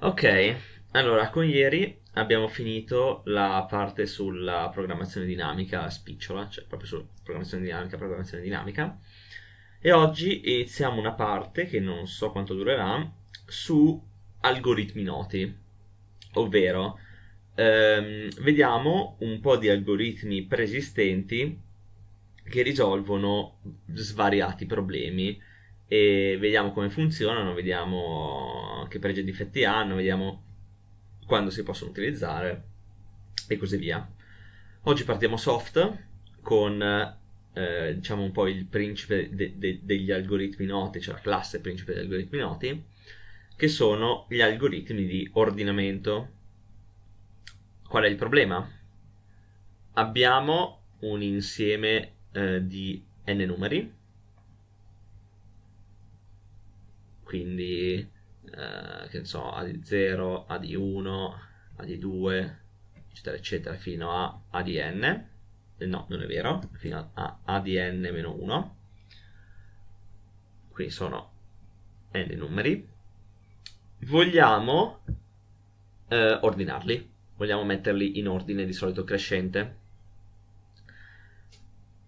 Ok, allora con ieri abbiamo finito la parte sulla programmazione dinamica spicciola, cioè proprio sulla programmazione dinamica, programmazione dinamica. E oggi iniziamo una parte che non so quanto durerà su algoritmi noti, ovvero ehm, vediamo un po' di algoritmi preesistenti che risolvono svariati problemi e vediamo come funzionano, vediamo che pregi e difetti hanno, vediamo quando si possono utilizzare e così via. Oggi partiamo soft con eh, diciamo un po' il principe de- de- degli algoritmi noti, cioè la classe principe degli algoritmi noti, che sono gli algoritmi di ordinamento. Qual è il problema? Abbiamo un insieme eh, di n numeri quindi eh, che ne so, A di 0, A di 1, A di 2, eccetera, eccetera, fino a A di n, eh, no, non è vero, fino a A di n-1, qui sono n numeri, vogliamo eh, ordinarli, vogliamo metterli in ordine di solito crescente.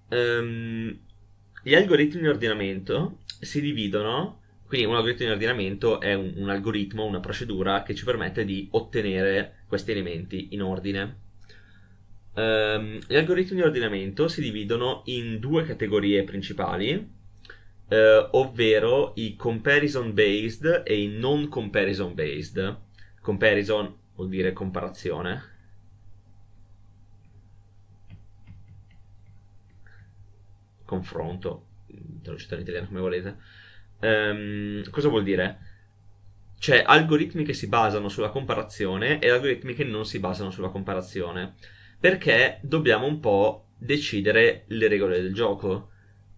Um, gli algoritmi di ordinamento si dividono quindi un algoritmo di ordinamento è un, un algoritmo, una procedura che ci permette di ottenere questi elementi in ordine. Um, gli algoritmi di ordinamento si dividono in due categorie principali, eh, ovvero i comparison based e i non comparison based. Comparison vuol dire comparazione. Confronto, traducitore in italiano come volete ehm, cosa vuol dire? C'è cioè, algoritmi che si basano sulla comparazione e algoritmi che non si basano sulla comparazione. Perché dobbiamo un po' decidere le regole del gioco.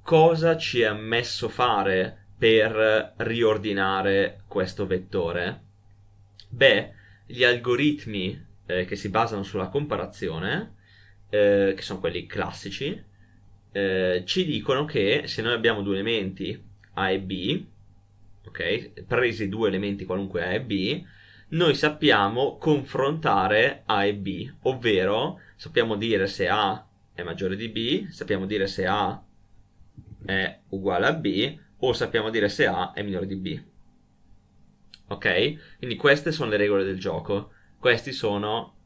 Cosa ci è ammesso fare per riordinare questo vettore? Beh, gli algoritmi eh, che si basano sulla comparazione, eh, che sono quelli classici, eh, ci dicono che se noi abbiamo due elementi a e B, ok? Presi due elementi qualunque A e B, noi sappiamo confrontare A e B, ovvero sappiamo dire se A è maggiore di B, sappiamo dire se A è uguale a B o sappiamo dire se A è minore di B. Ok? Quindi queste sono le regole del gioco. Questi sono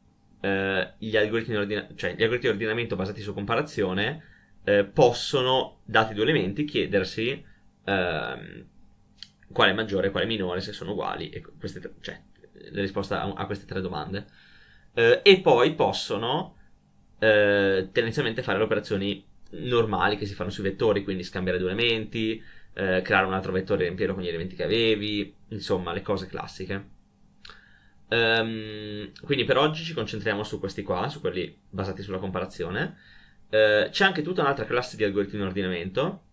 eh, gli, algoritmi ordina- cioè, gli algoritmi di ordinamento basati su comparazione eh, possono, dati due elementi, chiedersi ehm, quale è maggiore, quale è minore, se sono uguali, e queste, cioè, la risposta a, a queste tre domande. Eh, e poi possono eh, tendenzialmente fare le operazioni normali che si fanno sui vettori, quindi scambiare due elementi, eh, creare un altro vettore e riempirlo con gli elementi che avevi, insomma, le cose classiche. Um, quindi per oggi ci concentriamo su questi qua, su quelli basati sulla comparazione. Uh, c'è anche tutta un'altra classe di algoritmi in ordinamento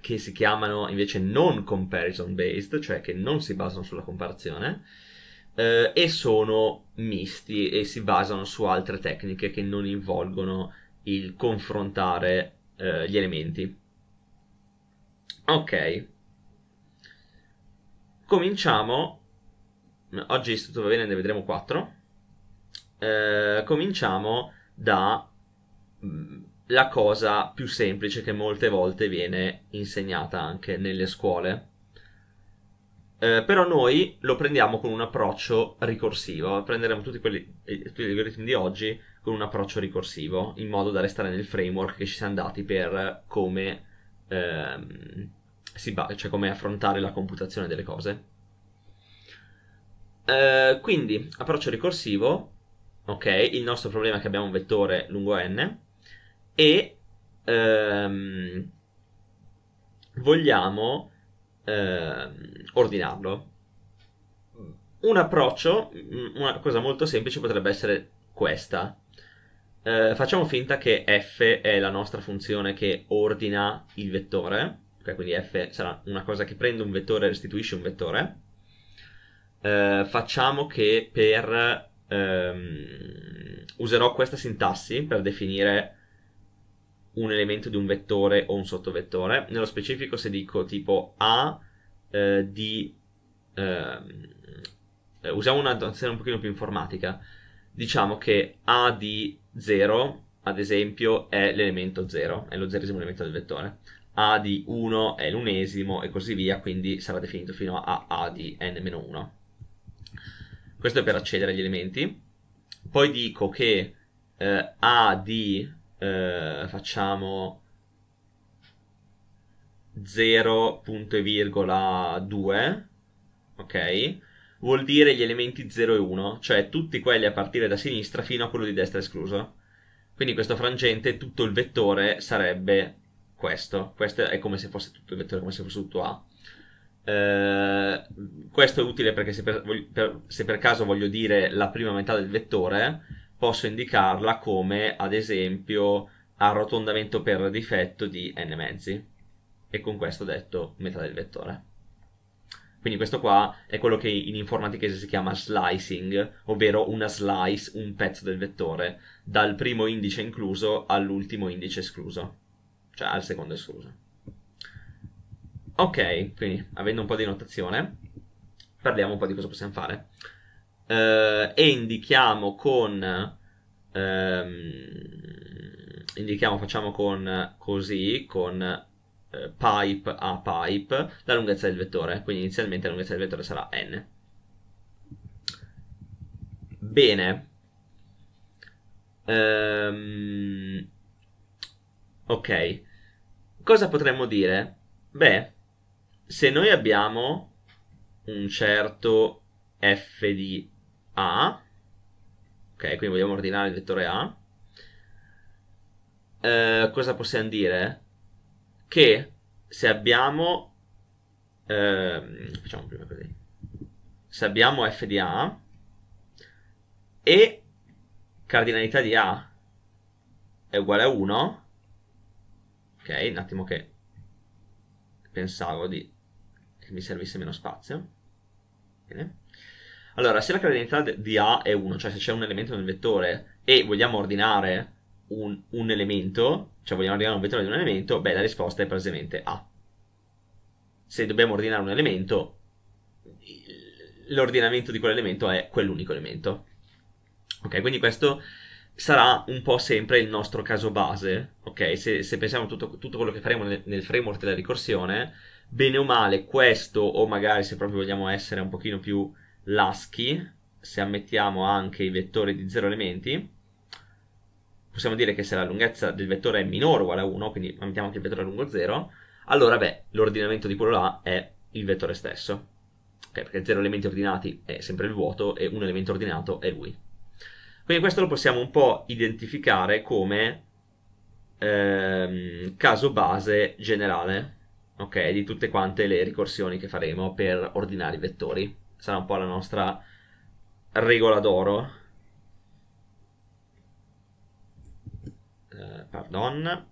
che si chiamano invece non comparison based, cioè che non si basano sulla comparazione, eh, e sono misti e si basano su altre tecniche che non involgono il confrontare eh, gli elementi. Ok, cominciamo. Oggi se tutto va bene, ne vedremo 4. Eh, cominciamo da mm, la cosa più semplice che molte volte viene insegnata anche nelle scuole. Eh, però noi lo prendiamo con un approccio ricorsivo, prenderemo tutti, quelli, eh, tutti gli algoritmi di oggi con un approccio ricorsivo, in modo da restare nel framework che ci siamo dati per come, ehm, ba- cioè come affrontare la computazione delle cose. Eh, quindi, approccio ricorsivo, ok, il nostro problema è che abbiamo un vettore lungo n, e ehm, vogliamo ehm, ordinarlo. Un approccio, una cosa molto semplice potrebbe essere questa. Eh, facciamo finta che f è la nostra funzione che ordina il vettore, okay, quindi f sarà una cosa che prende un vettore e restituisce un vettore. Eh, facciamo che per ehm, userò questa sintassi per definire un elemento di un vettore o un sottovettore. Nello specifico, se dico tipo A eh, di. Ehm, eh, usiamo una notazione un pochino più informatica. Diciamo che A di 0, ad esempio, è l'elemento 0, è lo zeresimo elemento del vettore. A di 1 è l'unesimo e così via, quindi sarà definito fino a A di n-1. Questo è per accedere agli elementi. Poi dico che eh, A di eh, facciamo 0, punto e virgola 2, ok? Vuol dire gli elementi 0 e 1, cioè tutti quelli a partire da sinistra fino a quello di destra escluso. Quindi questo frangente, tutto il vettore sarebbe questo. Questo è come se fosse tutto il vettore, come se fosse tutto A. Eh, questo è utile perché se per, se per caso voglio dire la prima metà del vettore, posso indicarla come, ad esempio, arrotondamento per difetto di n mezzi. E con questo ho detto metà del vettore. Quindi questo qua è quello che in informatica si chiama slicing, ovvero una slice, un pezzo del vettore, dal primo indice incluso all'ultimo indice escluso, cioè al secondo escluso. Ok, quindi avendo un po' di notazione, parliamo un po' di cosa possiamo fare eh, e indichiamo con ehm, indichiamo facciamo con così con eh, pipe a pipe la lunghezza del vettore quindi inizialmente la lunghezza del vettore sarà n bene ehm, ok cosa potremmo dire beh se noi abbiamo un certo f di a. Ok, quindi vogliamo ordinare il vettore A. Eh, cosa possiamo dire? Che se abbiamo... Eh, facciamo prima così. Se abbiamo f di A e cardinalità di A è uguale a 1, ok, un attimo che pensavo di... che mi servisse meno spazio. Bene. Allora, se la cardinalità di A è 1, cioè se c'è un elemento nel vettore e vogliamo ordinare un, un elemento, cioè vogliamo ordinare un vettore di un elemento, beh, la risposta è palesemente A. Se dobbiamo ordinare un elemento, l'ordinamento di quell'elemento è quell'unico elemento. Ok, quindi questo sarà un po' sempre il nostro caso base, ok? Se, se pensiamo a tutto, tutto, quello che faremo nel, nel, framework della ricorsione, bene o male questo, o magari se proprio vogliamo essere un pochino più l'ASCII, se ammettiamo anche i vettori di 0 elementi, possiamo dire che se la lunghezza del vettore è minore o uguale a 1, quindi ammettiamo anche il vettore lungo 0, allora beh, l'ordinamento di quello là è il vettore stesso. Okay, perché 0 elementi ordinati è sempre il vuoto e un elemento ordinato è lui. Quindi questo lo possiamo un po' identificare come ehm, caso base generale, ok, di tutte quante le ricorsioni che faremo per ordinare i vettori sarà un po' la nostra regola d'oro. Eh, pardon,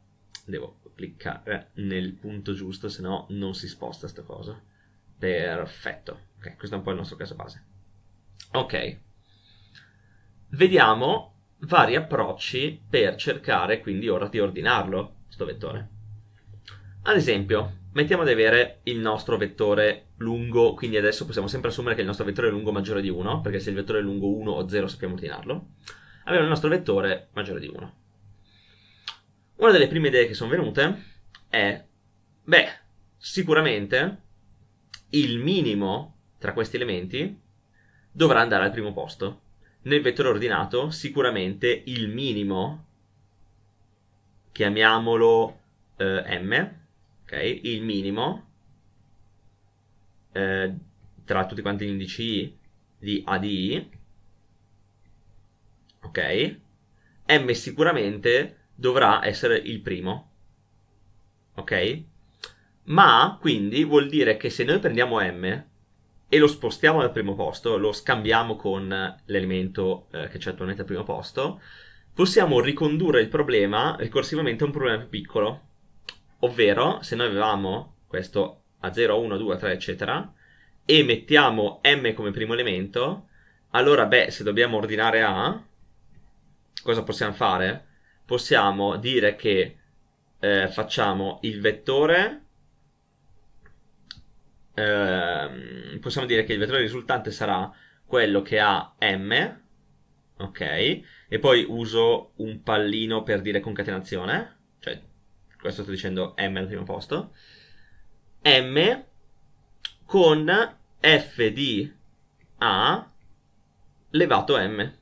devo cliccare nel punto giusto, se no non si sposta sta cosa. Perfetto, ok, questo è un po' il nostro caso base. Ok, vediamo vari approcci per cercare quindi ora di ordinarlo, questo vettore. Ad esempio, Mettiamo ad avere il nostro vettore lungo, quindi adesso possiamo sempre assumere che il nostro vettore è lungo maggiore di 1, perché se il vettore è lungo 1 o 0 sappiamo ordinarlo, Abbiamo il nostro vettore maggiore di 1. Una delle prime idee che sono venute è, beh, sicuramente il minimo tra questi elementi dovrà andare al primo posto. Nel vettore ordinato sicuramente il minimo, chiamiamolo eh, m, ok? Il minimo eh, tra tutti quanti gli indici di ADI, ok? M sicuramente dovrà essere il primo, ok? Ma quindi vuol dire che se noi prendiamo M e lo spostiamo al primo posto, lo scambiamo con l'elemento eh, che c'è attualmente al primo posto, possiamo ricondurre il problema ricorsivamente a un problema più piccolo, Ovvero, se noi avevamo questo a 0, 1, 2, 3, eccetera, e mettiamo m come primo elemento, allora, beh, se dobbiamo ordinare A, cosa possiamo fare? Possiamo dire che eh, facciamo il vettore... Eh, possiamo dire che il vettore risultante sarà quello che ha m, ok? E poi uso un pallino per dire concatenazione, cioè questo sto dicendo M al primo posto, M con F di A levato M.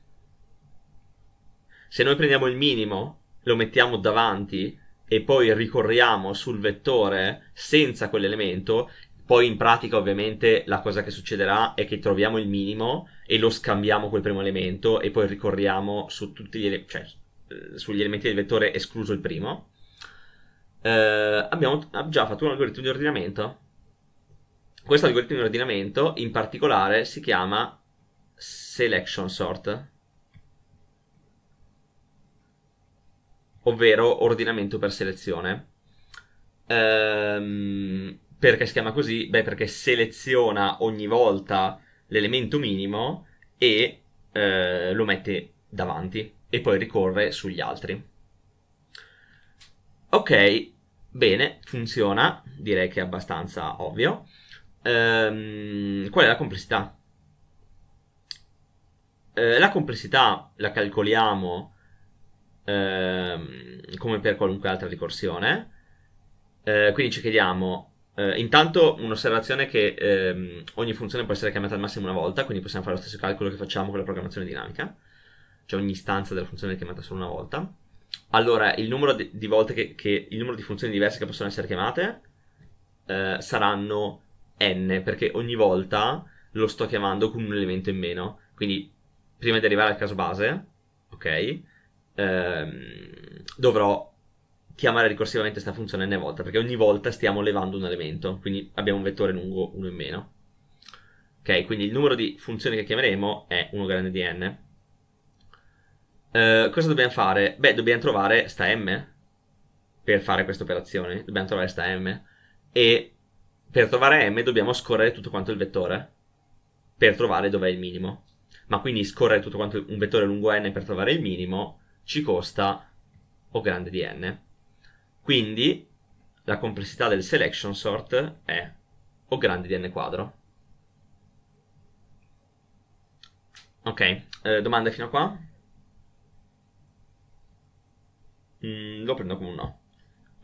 Se noi prendiamo il minimo, lo mettiamo davanti e poi ricorriamo sul vettore senza quell'elemento, poi in pratica ovviamente la cosa che succederà è che troviamo il minimo e lo scambiamo col primo elemento e poi ricorriamo su tutti gli ele- cioè, eh, sugli elementi del vettore escluso il primo eh, abbiamo ah, già fatto un algoritmo di ordinamento. Questo algoritmo di ordinamento in particolare si chiama selection sort, ovvero ordinamento per selezione. Ehm, perché si chiama così? Beh, perché seleziona ogni volta l'elemento minimo e eh, lo mette davanti e poi ricorre sugli altri. Ok, bene, funziona, direi che è abbastanza ovvio. Ehm, qual è la complessità? Ehm, la complessità la calcoliamo ehm, come per qualunque altra ricorsione, ehm, quindi ci chiediamo Uh, intanto un'osservazione che ehm, ogni funzione può essere chiamata al massimo una volta, quindi possiamo fare lo stesso calcolo che facciamo con la programmazione dinamica, cioè ogni istanza della funzione è chiamata solo una volta. Allora, il numero di volte che, che, il numero di funzioni diverse che possono essere chiamate eh, saranno n, perché ogni volta lo sto chiamando con un elemento in meno. Quindi, prima di arrivare al caso base, ok, ehm, dovrò chiamare ricorsivamente questa funzione n volte, perché ogni volta stiamo levando un elemento, quindi abbiamo un vettore lungo 1 in meno. Ok, quindi il numero di funzioni che chiameremo è 1 grande di n. Eh, cosa dobbiamo fare? Beh, dobbiamo trovare sta M per fare questa operazione. Dobbiamo trovare sta M. E per trovare M dobbiamo scorrere tutto quanto il vettore per trovare dov'è il minimo. Ma quindi scorrere tutto quanto un vettore lungo n per trovare il minimo ci costa O grande di n. Quindi la complessità del selection sort è O grande di n quadro. Ok, eh, domande fino a qua? Mm, lo prendo come un no.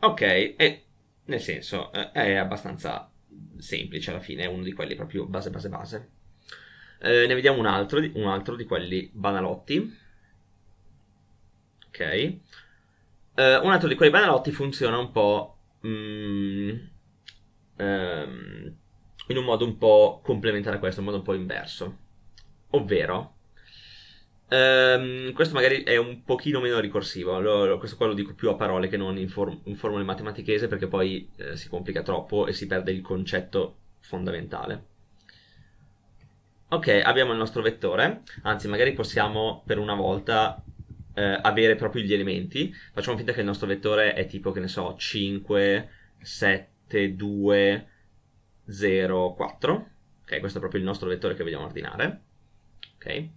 Ok, e nel senso eh, è abbastanza semplice alla fine, è uno di quelli proprio base base base. Eh, ne vediamo un altro, un altro di quelli banalotti. Ok. Eh, un altro di quelli banalotti funziona un po'... Mm, ehm, in un modo un po' complementare a questo, in un modo un po' inverso. Ovvero, Um, questo magari è un pochino meno ricorsivo, lo, lo, questo qua lo dico più a parole che non in, for- in formule matematichese perché poi eh, si complica troppo e si perde il concetto fondamentale. Ok, abbiamo il nostro vettore, anzi magari possiamo per una volta eh, avere proprio gli elementi, facciamo finta che il nostro vettore è tipo, che ne so, 5, 7, 2, 0, 4, ok, questo è proprio il nostro vettore che vogliamo ordinare, ok?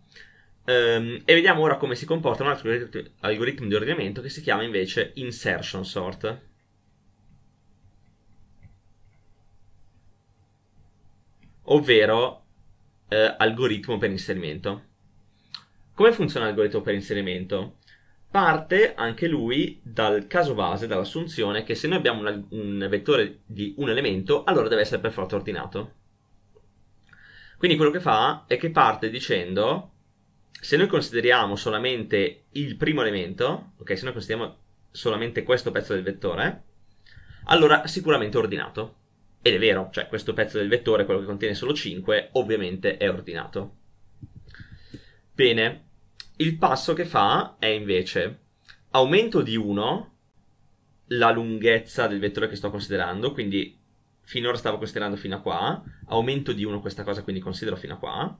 Ehm, e vediamo ora come si comporta un altro algoritmo di ordinamento che si chiama invece insertion sort. Ovvero eh, algoritmo per inserimento. Come funziona l'algoritmo per inserimento? Parte anche lui dal caso base, dall'assunzione che se noi abbiamo un, un vettore di un elemento, allora deve essere per forza ordinato. Quindi quello che fa è che parte dicendo se noi consideriamo solamente il primo elemento, ok, se noi consideriamo solamente questo pezzo del vettore, allora sicuramente è ordinato. Ed è vero, cioè questo pezzo del vettore, quello che contiene solo 5, ovviamente è ordinato. Bene, il passo che fa è invece aumento di 1 la lunghezza del vettore che sto considerando, quindi finora stavo considerando fino a qua, aumento di 1 questa cosa, quindi considero fino a qua.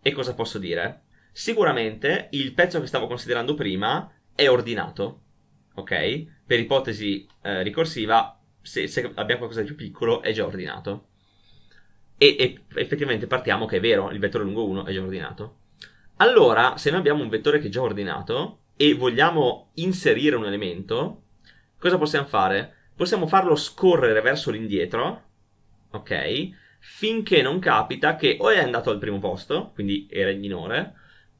E cosa posso dire? Sicuramente il pezzo che stavo considerando prima è ordinato, ok? Per ipotesi eh, ricorsiva, se, se, abbiamo qualcosa di più piccolo, è già ordinato. E, e effettivamente partiamo che è vero, il vettore lungo 1 è già ordinato. Allora, se noi abbiamo un vettore che è già ordinato e vogliamo inserire un elemento, cosa possiamo fare? Possiamo farlo scorrere verso l'indietro, ok? Finché non capita che o è andato al primo posto, quindi era il minore,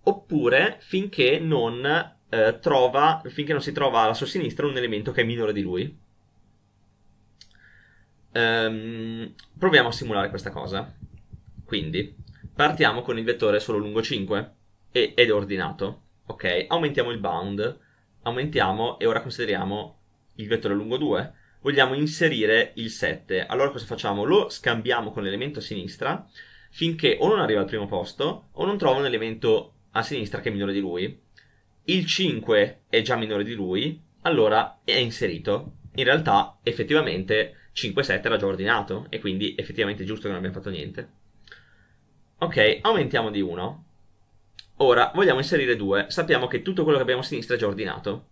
oppure finché non, eh, trova, finché non si trova alla sua sinistra un elemento che è minore di lui. Ehm, proviamo a simulare questa cosa. Quindi, partiamo con il vettore solo lungo 5 e, ed è ordinato. Ok, aumentiamo il bound, aumentiamo e ora consideriamo il vettore lungo 2. Vogliamo inserire il 7. Allora cosa facciamo? Lo scambiamo con l'elemento a sinistra finché o non arriva al primo posto o non trova un elemento a sinistra che è minore di lui, il 5 è già minore di lui, allora è inserito. In realtà, effettivamente, 5-7 era già ordinato, e quindi effettivamente è giusto che non abbiamo fatto niente. Ok, aumentiamo di 1. Ora, vogliamo inserire 2. Sappiamo che tutto quello che abbiamo a sinistra è già ordinato.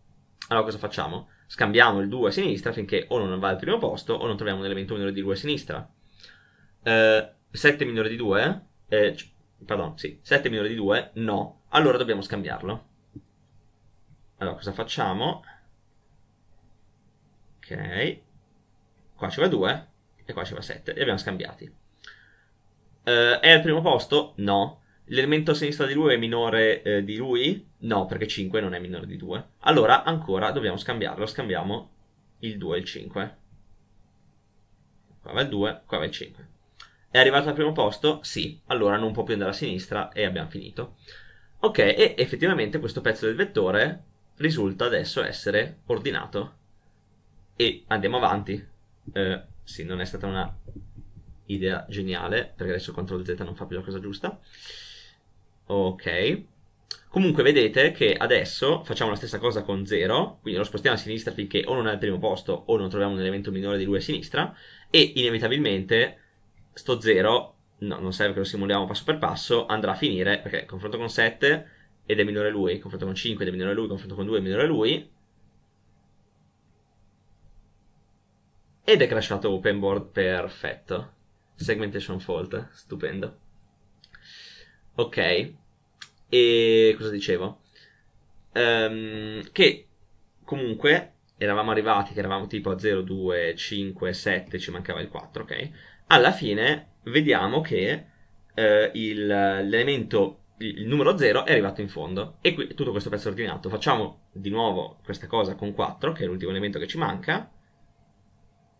Allora cosa facciamo? Scambiamo il 2 a sinistra finché o non va al primo posto o non troviamo un elemento minore di 2 a sinistra. Eh, 7 minore di 2, eh, Pardon, sì, 7 minore di 2, no. Allora dobbiamo scambiarlo. Allora, cosa facciamo? Ok. Qua ci va 2 e qua ci va 7. Li abbiamo scambiati. Uh, è al primo posto? No. L'elemento a sinistra di lui è minore eh, di lui? No, perché 5 non è minore di 2. Allora, ancora dobbiamo scambiarlo. Scambiamo il 2 e il 5. Qua va il 2, qua va il 5. È arrivato al primo posto? Sì, allora non può più andare a sinistra e abbiamo finito. Ok, e effettivamente questo pezzo del vettore risulta adesso essere ordinato. E andiamo avanti. Eh, sì, non è stata una idea geniale, perché adesso CTRL Z non fa più la cosa giusta. Ok. Comunque vedete che adesso facciamo la stessa cosa con 0, quindi lo spostiamo a sinistra finché o non è al primo posto o non troviamo un elemento minore di lui a sinistra, e inevitabilmente sto 0 no, non serve che lo simuliamo passo per passo, andrà a finire perché confronto con 7 ed è minore lui, confronto con 5 ed è minore lui, confronto con 2 è minore lui. Ed è crashato open board perfetto. Segmentation fault, stupendo. Ok, e cosa dicevo? Um, che comunque eravamo arrivati, che eravamo tipo a 0, 2, 5, 7, ci mancava il 4, ok? alla fine vediamo che eh, il, l'elemento, il numero 0 è arrivato in fondo e qui tutto questo pezzo è ordinato. Facciamo di nuovo questa cosa con 4, che è l'ultimo elemento che ci manca.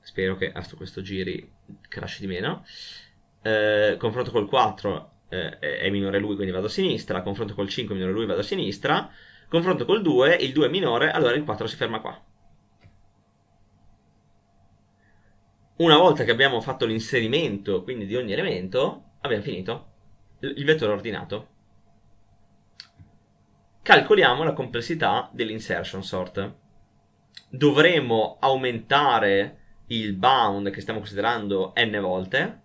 Spero che a questo giri crash di meno. Eh, confronto col 4 eh, è minore lui, quindi vado a sinistra. Confronto col 5 è minore lui, vado a sinistra. Confronto col 2, il 2 è minore, allora il 4 si ferma qua. una volta che abbiamo fatto l'inserimento, quindi di ogni elemento, abbiamo finito il vettore ordinato. Calcoliamo la complessità dell'insertion sort. Dovremo aumentare il bound che stiamo considerando n volte,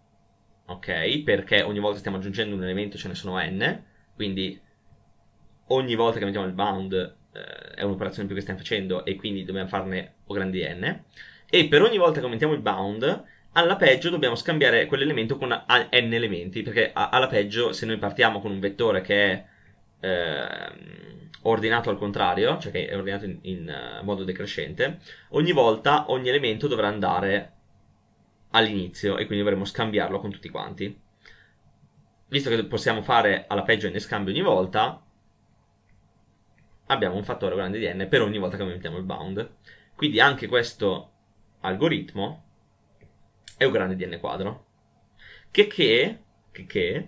ok? Perché ogni volta stiamo aggiungendo un elemento ce ne sono n, quindi ogni volta che mettiamo il bound eh, è un'operazione più che stiamo facendo e quindi dobbiamo farne o grandi n e per ogni volta che aumentiamo il bound alla peggio dobbiamo scambiare quell'elemento con n elementi, perché alla peggio se noi partiamo con un vettore che è eh, ordinato al contrario, cioè che è ordinato in, in eh, modo decrescente, ogni volta ogni elemento dovrà andare all'inizio e quindi dovremo scambiarlo con tutti quanti. Visto che possiamo fare alla peggio n scambio ogni volta, abbiamo un fattore grande di n per ogni volta che aumentiamo il bound. Quindi anche questo algoritmo è un grande di n quadro. Che che, che, che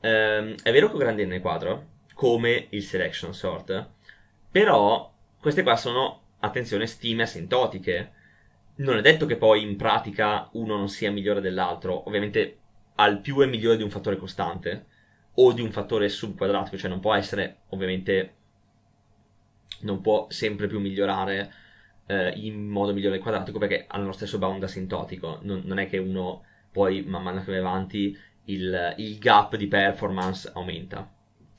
ehm, è vero che U grande di n quadro, come il selection sort, però queste qua sono, attenzione, stime asintotiche. Non è detto che poi in pratica uno non sia migliore dell'altro, ovviamente al più è migliore di un fattore costante o di un fattore subquadratico, cioè non può essere ovviamente non può sempre più migliorare eh, in modo migliore il quadratico perché hanno lo stesso bound asintotico, non, non è che uno poi man mano che va avanti il, il, gap di performance aumenta.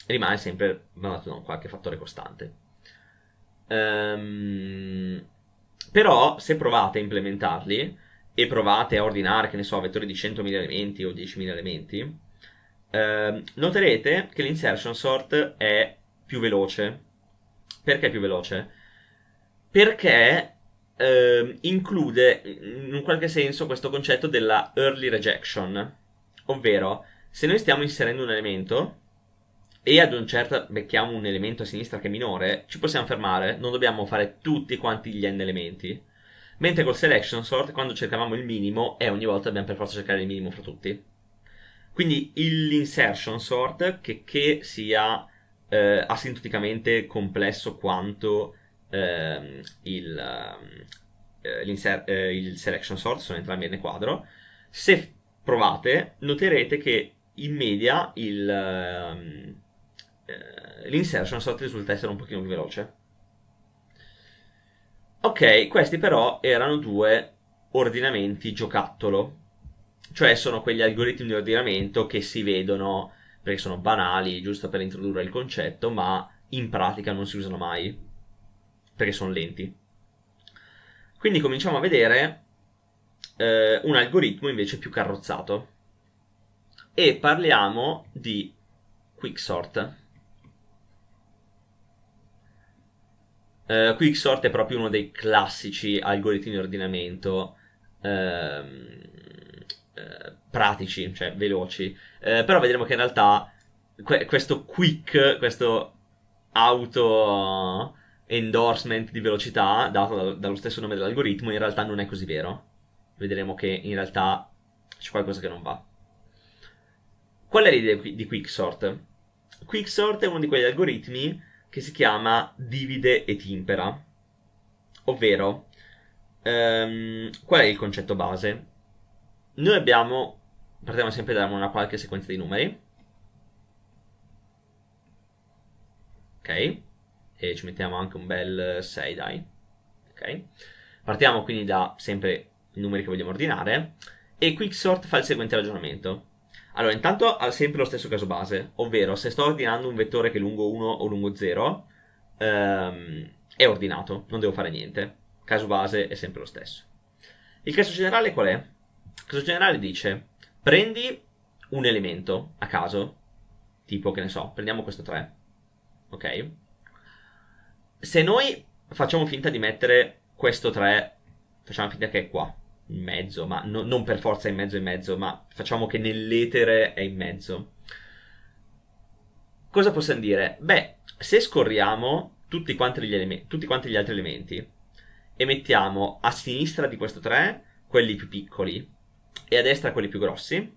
Rimane sempre mandato da qualche fattore costante. Ehm, però se provate a implementarli e provate a ordinare, che ne so, vettori di 100.000 elementi o 10.000 elementi, ehm, noterete che l'insertion sort è più veloce. Perché è più veloce? perché eh, include in un qualche senso questo concetto della early rejection, ovvero se noi stiamo inserendo un elemento e ad un certo becchiamo un elemento a sinistra che è minore, ci possiamo fermare, non dobbiamo fare tutti quanti gli n elementi. Mentre col selection sort, quando cercavamo il minimo, e eh, ogni volta dobbiamo per forza cercare il minimo fra tutti. Quindi l'insertion sort, che, che sia eh, asintoticamente complesso quanto ehm, il, ehm, eh, eh, il selection sort, sono entrambi nel quadro. Se provate, noterete che in media il, ehm, eh, l'insertion sort risulta essere un pochino più veloce. Ok, questi però erano due ordinamenti giocattolo, cioè sono quegli algoritmi di ordinamento che si vedono perché sono banali, giusto per introdurre il concetto, ma in pratica non si usano mai perché sono lenti. Quindi cominciamo a vedere eh, un algoritmo invece più carrozzato e parliamo di Quicksort. Uh, Quicksort è proprio uno dei classici algoritmi di ordinamento uh, uh, pratici, cioè veloci. Eh, però vedremo che in realtà que- questo quick, questo auto endorsement di velocità dato dallo stesso nome dell'algoritmo, in realtà non è così vero. Vedremo che in realtà c'è qualcosa che non va. Qual è l'idea di Quicksort? Quicksort è uno di quegli algoritmi che si chiama divide e timpera, ovvero ehm, qual è il concetto base? Noi abbiamo, partiamo sempre da una qualche sequenza di numeri, ok? e ci mettiamo anche un bel 6 dai. Ok? Partiamo quindi da sempre i numeri che vogliamo ordinare e Quicksort fa il seguente ragionamento. Allora, intanto ha sempre lo stesso caso base, ovvero se sto ordinando un vettore che è lungo 1 o lungo 0, ehm, è ordinato, non devo fare niente. Caso base è sempre lo stesso. Il caso generale qual è? Il caso generale dice, prendi un elemento a caso, tipo che ne so, prendiamo questo 3, ok? se noi facciamo finta di mettere questo 3, facciamo finta che è qua, in mezzo, ma no, non per forza in mezzo in mezzo, ma facciamo che nell'etere è in mezzo. Cosa possiamo dire? Beh, se scorriamo tutti quanti gli, eleme- tutti quanti gli altri elementi e mettiamo a sinistra di questo 3 quelli più piccoli e a destra quelli più grossi,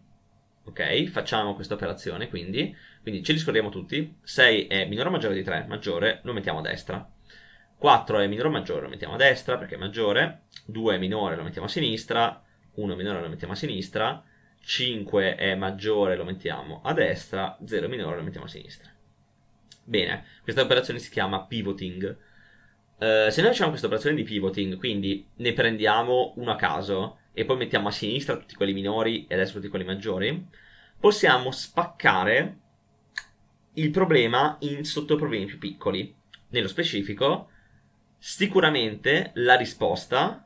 Ok, facciamo questa operazione quindi, quindi ce li scordiamo tutti, 6 è minore o maggiore di 3, maggiore, lo mettiamo a destra, 4 è minore o maggiore, lo mettiamo a destra perché è maggiore, 2 è minore, lo mettiamo a sinistra, 1 è minore, lo mettiamo a sinistra, 5 è maggiore, lo mettiamo a destra, 0 è minore, lo mettiamo a sinistra. Bene, questa operazione si chiama pivoting. Uh, se noi facciamo questa operazione di pivoting, quindi ne prendiamo uno a caso, e poi mettiamo a sinistra tutti quelli minori e a destra tutti quelli maggiori, possiamo spaccare il problema in sottoproblemi più piccoli. Nello specifico, sicuramente la risposta,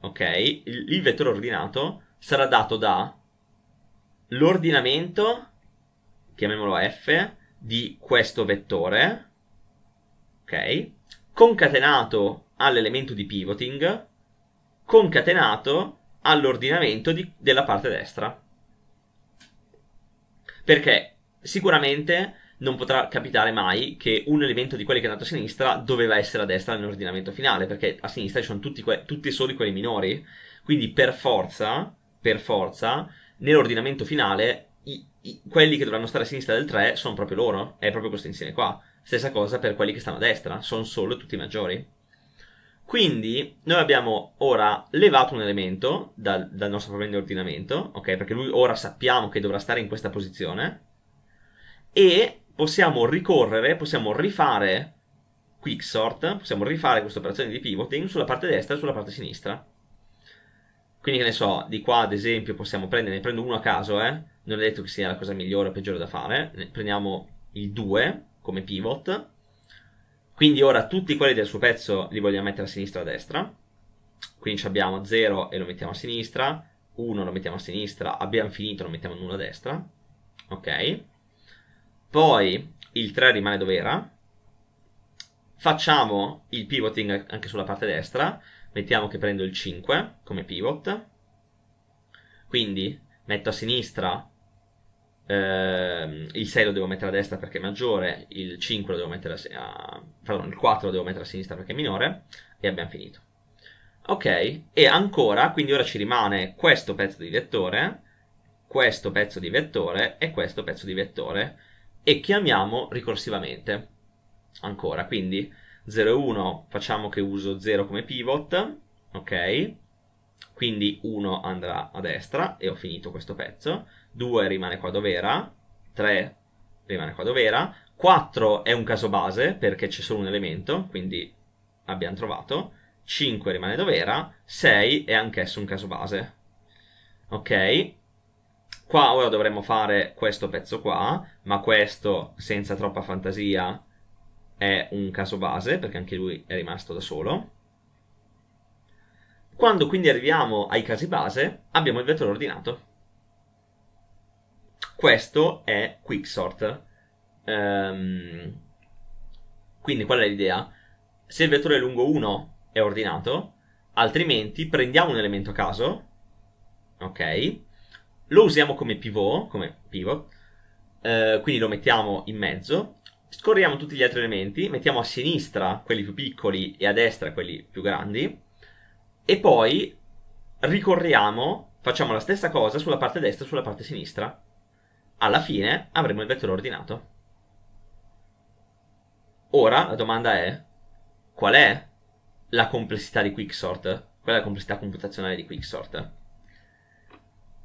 ok, il, il vettore ordinato sarà dato da l'ordinamento, chiamiamolo f, di questo vettore, ok, concatenato all'elemento di pivoting, concatenato all'ordinamento di, della parte destra. Perché sicuramente non potrà capitare mai che un elemento di quelli che è andato a sinistra doveva essere a destra nell'ordinamento finale, perché a sinistra ci sono tutti, que- tutti solo quelli minori. Quindi per forza, per forza, nell'ordinamento finale i, i, quelli che dovranno stare a sinistra del 3 sono proprio loro, è proprio questo insieme qua. Stessa cosa per quelli che stanno a destra, sono solo tutti maggiori. Quindi noi abbiamo ora levato un elemento dal, dal nostro problema di ordinamento, ok? Perché lui ora sappiamo che dovrà stare in questa posizione e possiamo ricorrere, possiamo rifare quicksort, possiamo rifare questa operazione di pivoting sulla parte destra e sulla parte sinistra. Quindi che ne so, di qua ad esempio possiamo prendere, ne prendo uno a caso, eh? non è detto che sia la cosa migliore o peggiore da fare, prendiamo il 2 come pivot quindi ora tutti quelli del suo pezzo li vogliamo mettere a sinistra o a destra. Quindi abbiamo 0 e lo mettiamo a sinistra, 1 lo mettiamo a sinistra, abbiamo finito, lo mettiamo nulla a destra. Ok. Poi il 3 rimane dove era. Facciamo il pivoting anche sulla parte destra. Mettiamo che prendo il 5 come pivot. Quindi metto a sinistra eh, il 6 lo devo mettere a destra perché è maggiore, il 5 lo devo mettere a, a pardon, il 4 lo devo mettere a sinistra perché è minore e abbiamo finito. Ok, e ancora, quindi ora ci rimane questo pezzo di vettore, questo pezzo di vettore e questo pezzo di vettore e chiamiamo ricorsivamente. Ancora, quindi 0 e 1 facciamo che uso 0 come pivot, ok? Quindi 1 andrà a destra e ho finito questo pezzo. 2 rimane qua dove era, 3 rimane qua dove era, 4 è un caso base perché c'è solo un elemento, quindi abbiamo trovato, 5 rimane dove era, 6 è anch'esso un caso base. Ok? Qua ora dovremmo fare questo pezzo qua, ma questo senza troppa fantasia è un caso base perché anche lui è rimasto da solo. Quando quindi arriviamo ai casi base abbiamo il vettore ordinato. Questo è Quicksort. Um, quindi qual è l'idea? Se il vettore lungo 1 è ordinato, altrimenti prendiamo un elemento caso, ok? Lo usiamo come pivot, come pivot uh, quindi lo mettiamo in mezzo, scorriamo tutti gli altri elementi, mettiamo a sinistra quelli più piccoli e a destra quelli più grandi, e poi ricorriamo, facciamo la stessa cosa sulla parte destra e sulla parte sinistra alla fine avremo il vettore ordinato. Ora la domanda è, qual è la complessità di Quicksort? Qual è la complessità computazionale di Quicksort?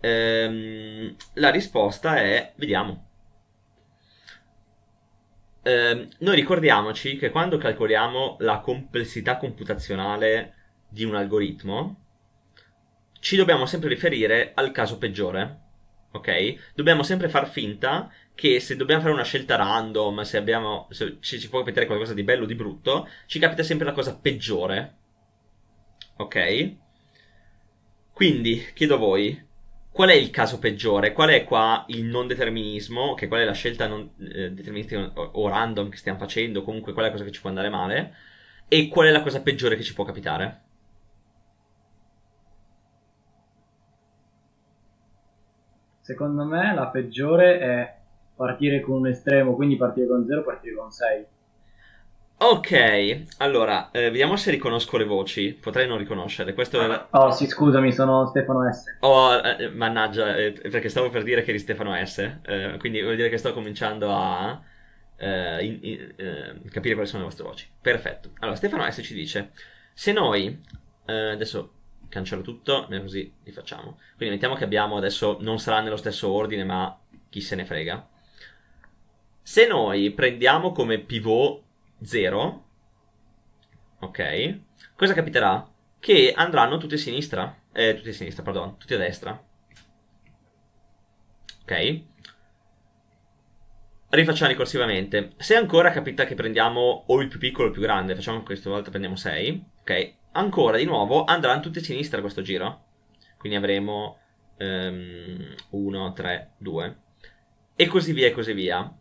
Ehm, la risposta è, vediamo. Ehm, noi ricordiamoci che quando calcoliamo la complessità computazionale di un algoritmo, ci dobbiamo sempre riferire al caso peggiore, ok? Dobbiamo sempre far finta che se dobbiamo fare una scelta random, se, abbiamo, se ci può capitare qualcosa di bello o di brutto, ci capita sempre la cosa peggiore, ok? Quindi chiedo a voi, qual è il caso peggiore? Qual è qua il non determinismo? Che qual è la scelta non eh, deterministica o random che stiamo facendo? Comunque qual è la cosa che ci può andare male? E qual è la cosa peggiore che ci può capitare? Secondo me la peggiore è partire con un estremo, quindi partire con 0, partire con 6. Ok, allora, eh, vediamo se riconosco le voci. Potrei non riconoscere, Questo è... Oh, sì, scusami, sono Stefano S. Oh, eh, mannaggia, eh, perché stavo per dire che eri Stefano S. Eh, quindi vuol dire che sto cominciando a eh, in, in, eh, capire quali sono le vostre voci. Perfetto. Allora, Stefano S ci dice: Se noi adesso cancello tutto, almeno così li facciamo. Quindi mettiamo che abbiamo adesso, non sarà nello stesso ordine, ma chi se ne frega. Se noi prendiamo come pivot 0, ok, cosa capiterà? Che andranno tutti a sinistra, eh, tutti a sinistra, perdono, tutti a destra. Ok? Rifacciamo ricorsivamente. Se ancora capita che prendiamo o il più piccolo o il più grande, facciamo questa volta prendiamo 6, ok? ancora di nuovo andranno tutti a sinistra questo giro. Quindi avremo 1, 3, 2 e così via e così via.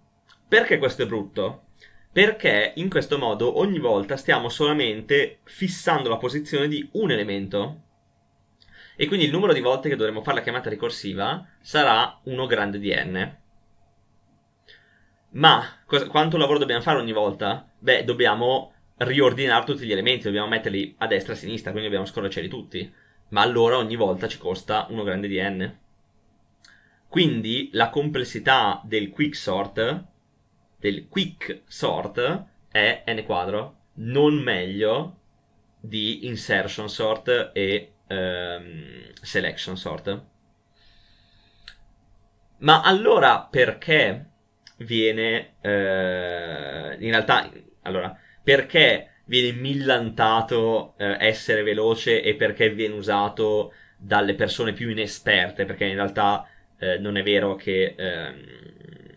Perché questo è brutto? Perché in questo modo ogni volta stiamo solamente fissando la posizione di un elemento. E quindi il numero di volte che dovremo fare la chiamata ricorsiva sarà 1 grande di n. Ma cosa, quanto lavoro dobbiamo fare ogni volta? Beh, dobbiamo riordinare tutti gli elementi, dobbiamo metterli a destra e a sinistra, quindi dobbiamo scorrecerli tutti. Ma allora ogni volta ci costa uno grande di n. Quindi la complessità del quick sort, del quick sort è n quadro, non meglio di insertion sort e ehm, selection sort. Ma allora perché viene eh, in realtà allora perché viene millantato eh, essere veloce e perché viene usato dalle persone più inesperte, perché in realtà eh, non è vero che ehm,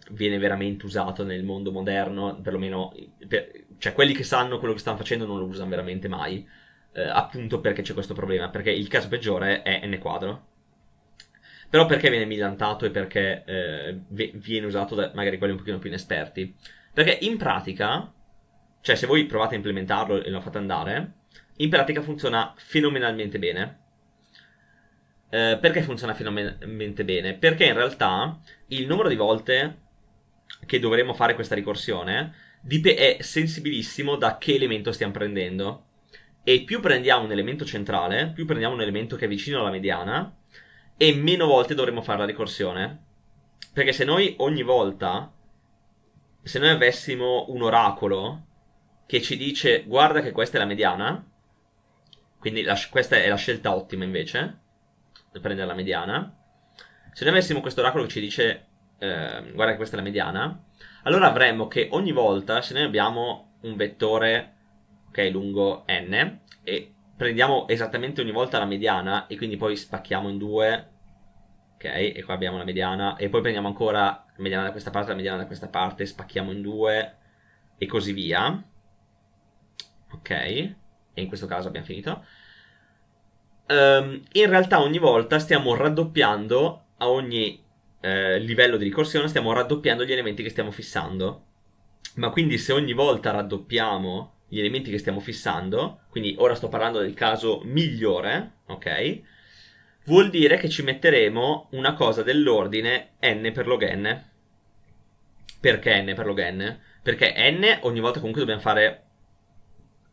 viene veramente usato nel mondo moderno, perlomeno, per, cioè quelli che sanno quello che stanno facendo non lo usano veramente mai, eh, appunto perché c'è questo problema, perché il caso peggiore è N quadro. Però perché viene millantato e perché eh, viene usato da magari quelli un pochino più inesperti? Perché in pratica cioè se voi provate a implementarlo e lo fate andare, in pratica funziona fenomenalmente bene. Eh, perché funziona fenomenalmente bene? Perché in realtà il numero di volte che dovremo fare questa ricorsione è sensibilissimo da che elemento stiamo prendendo. E più prendiamo un elemento centrale, più prendiamo un elemento che è vicino alla mediana, e meno volte dovremo fare la ricorsione. Perché se noi ogni volta, se noi avessimo un oracolo che ci dice guarda che questa è la mediana, quindi la, questa è la scelta ottima invece, per prendere la mediana. Se noi avessimo questo oracolo che ci dice eh, guarda che questa è la mediana, allora avremmo che ogni volta se noi abbiamo un vettore okay, lungo n e prendiamo esattamente ogni volta la mediana e quindi poi spacchiamo in due ok? E qua abbiamo la mediana, e poi prendiamo ancora la mediana da questa parte, la mediana da questa parte, spacchiamo in due, e così via ok? E in questo caso abbiamo finito. Um, in realtà ogni volta stiamo raddoppiando a ogni eh, livello di ricorsione, stiamo raddoppiando gli elementi che stiamo fissando. Ma quindi se ogni volta raddoppiamo gli elementi che stiamo fissando, quindi ora sto parlando del caso migliore, ok? Vuol dire che ci metteremo una cosa dell'ordine n per log n. Perché n per log n? Perché n ogni volta comunque dobbiamo fare